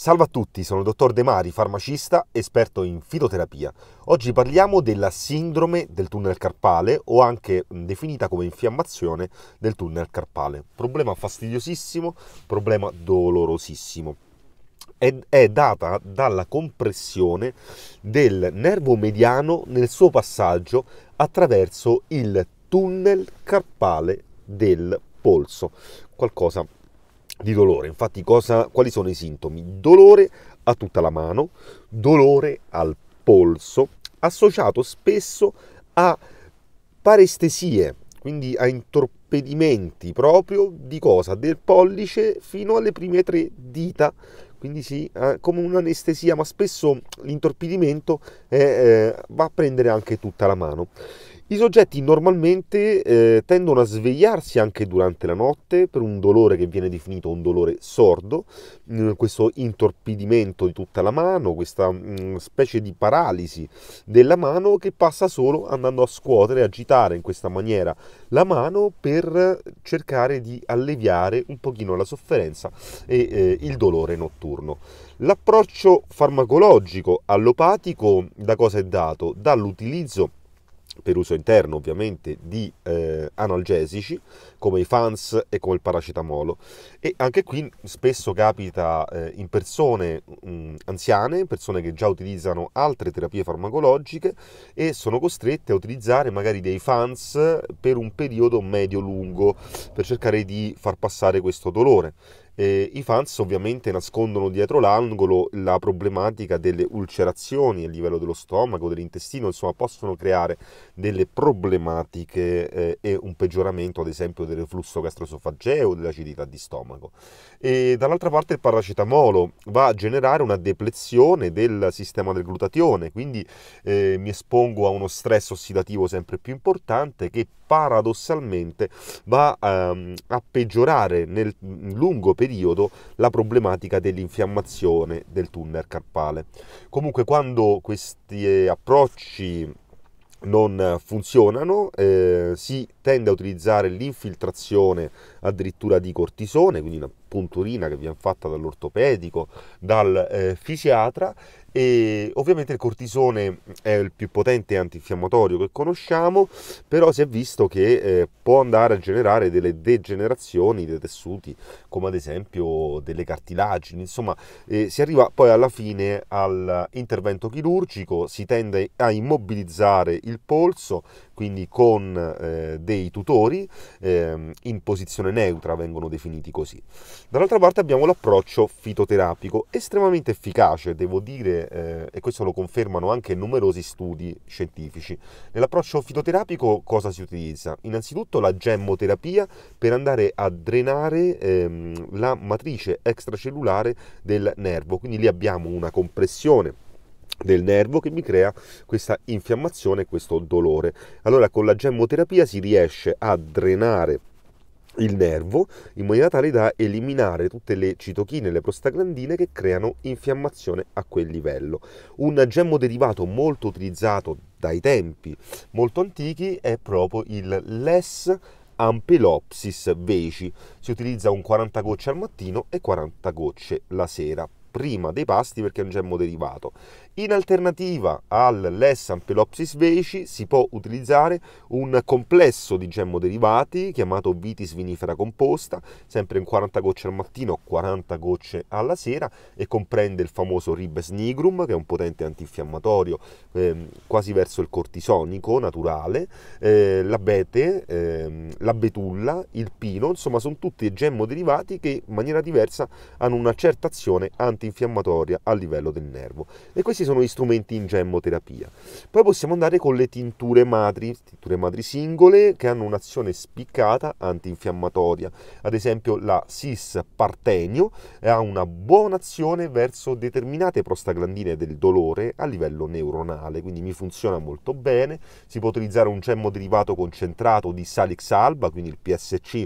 Salve a tutti, sono il dottor De Mari, farmacista, esperto in fitoterapia. Oggi parliamo della sindrome del tunnel carpale o anche definita come infiammazione del tunnel carpale. Problema fastidiosissimo, problema dolorosissimo è, data dalla compressione del nervo mediano nel suo passaggio attraverso il tunnel carpale del polso, qualcosa di dolore. Infatti cosa, quali sono i sintomi? Dolore a tutta la mano, dolore al polso, associato spesso a parestesie, quindi a intorpedimenti proprio di cosa? Del pollice fino alle prime tre dita. Quindi sì, eh, come un'anestesia, ma spesso l'intorpidimento eh, va a prendere anche tutta la mano. I soggetti normalmente eh, tendono a svegliarsi anche durante la notte per un dolore che viene definito un dolore sordo, mm, questo intorpidimento di tutta la mano, questa mh, mm, specie di paralisi della mano che passa solo andando a scuotere, agitare in questa maniera la mano per cercare di alleviare un pochino la sofferenza e eh, il dolore notturno. L'approccio farmacologico allopatico da cosa è dato? Dall'utilizzo per uso interno ovviamente di eh, analgesici come i FANS e come il paracetamolo e anche qui spesso capita eh, in persone mh, anziane, persone che già utilizzano altre terapie farmacologiche e sono costrette a utilizzare magari dei FANS per un periodo medio-lungo per cercare di far passare questo dolore eh, I fans ovviamente nascondono dietro l'angolo la problematica delle ulcerazioni a livello dello stomaco, dell'intestino, insomma possono creare delle problematiche eh, e un peggioramento ad esempio del reflusso gastroesofageo, dell'acidità di stomaco. E dall'altra parte il paracetamolo va a generare una deplezione del sistema del glutatione, quindi eh, mi espongo a uno stress ossidativo sempre più importante che paradossalmente va ehm, a peggiorare nel lungo periodo periodo la problematica dell'infiammazione del tunnel carpale. Comunque quando questi eh, approcci non funzionano eh, si tende a utilizzare l'infiltrazione addirittura di cortisone, quindi una punturina che viene fatta dall'ortopedico, dal eh, fisiatra e ovviamente il cortisone è il più potente antinfiammatorio che conosciamo, però si è visto che eh, può andare a generare delle degenerazioni dei tessuti, come ad esempio delle cartilagini, insomma eh, si arriva poi alla fine all'intervento chirurgico, si tende a immobilizzare il polso quindi con eh, dei tutori eh, in posizione neutra vengono definiti così. Dall'altra parte abbiamo l'approccio fitoterapico, estremamente efficace, devo dire, eh, e questo lo confermano anche numerosi studi scientifici. Nell'approccio fitoterapico cosa si utilizza? Innanzitutto la gemmoterapia per andare a drenare ehm, la matrice extracellulare del nervo, quindi lì abbiamo una compressione del nervo che mi crea questa infiammazione e questo dolore. Allora con la gemmoterapia si riesce a drenare il nervo in maniera tale da eliminare tutte le citochine, le prostaglandine che creano infiammazione a quel livello. Un gemmo derivato molto utilizzato dai tempi molto antichi è proprio il less ampelopsis veci. Si utilizza un 40 gocce al mattino e 40 gocce la sera prima dei pasti perché è un gemmo derivato in alternativa al Lessamphilopsis veci si può utilizzare un complesso di gemmo derivati chiamato vitis vinifera composta, sempre in 40 gocce al mattino, 40 gocce alla sera e comprende il famoso ribes nigrum che è un potente antinfiammatorio eh, quasi verso il cortisonico naturale, eh, l'abete, eh, la betulla, il pino, insomma sono tutti gemmo derivati che in maniera diversa hanno una certa azione antinfiammatoria a livello del nervo. E questi sono gli strumenti in gemmoterapia. Poi possiamo andare con le tinture madri, tinture madri singole che hanno un'azione spiccata antinfiammatoria. Ad esempio la Sis Partenio eh, ha una buona azione verso determinate prostaglandine del dolore a livello neuronale, quindi mi funziona molto bene. Si può utilizzare un gemmo derivato concentrato di Salix alba, quindi il PSC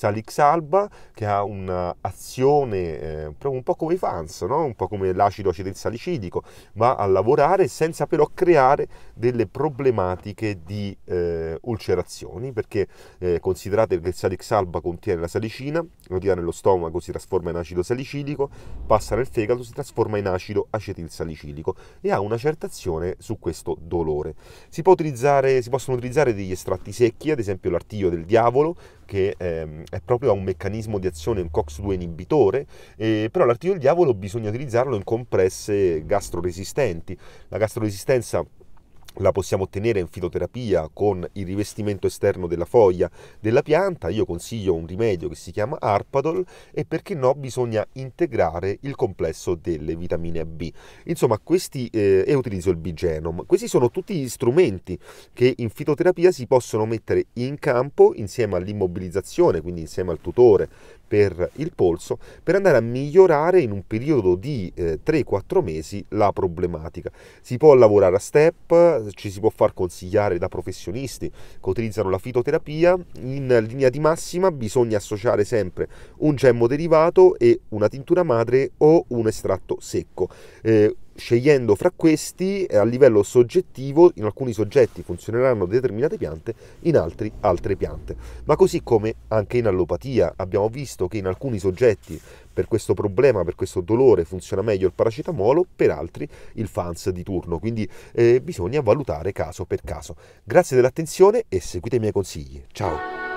Salix Alba che ha un'azione eh, un po' come i fans, no? un po' come l'acido acetilsalicidico, va a lavorare senza però creare delle problematiche di eh, ulcerazioni, perché eh, considerate che il Salix Alba contiene la salicina, lo tira nello stomaco, si trasforma in acido salicilico, passa nel fegato, si trasforma in acido acetilsalicilico e ha una certa azione su questo dolore. Si, si possono utilizzare degli estratti secchi, ad esempio l'artiglio del diavolo, che ehm, è proprio un meccanismo di azione, un COX-2 inibitore, eh, però l'artiglio del diavolo bisogna utilizzarlo in compresse gastroresistenti. La gastroresistenza la possiamo ottenere in fitoterapia con il rivestimento esterno della foglia della pianta, io consiglio un rimedio che si chiama Arpadol e perché no bisogna integrare il complesso delle vitamine B. Insomma, questi eh, e utilizzo il Bigenom. Questi sono tutti gli strumenti che in fitoterapia si possono mettere in campo insieme all'immobilizzazione, quindi insieme al tutore per il polso per andare a migliorare in un periodo di eh, 3-4 mesi la problematica. Si può lavorare a step, ci si può far consigliare da professionisti che utilizzano la fitoterapia, in linea di massima bisogna associare sempre un gemmo derivato e una tintura madre o un estratto secco. Eh, scegliendo fra questi eh, a livello soggettivo in alcuni soggetti funzioneranno determinate piante, in altri altre piante. Ma così come anche in allopatia abbiamo visto che in alcuni soggetti per questo problema, per questo dolore funziona meglio il paracetamolo, per altri il FANS di turno, quindi eh, bisogna valutare caso per caso. Grazie dell'attenzione e seguite i miei consigli. Ciao!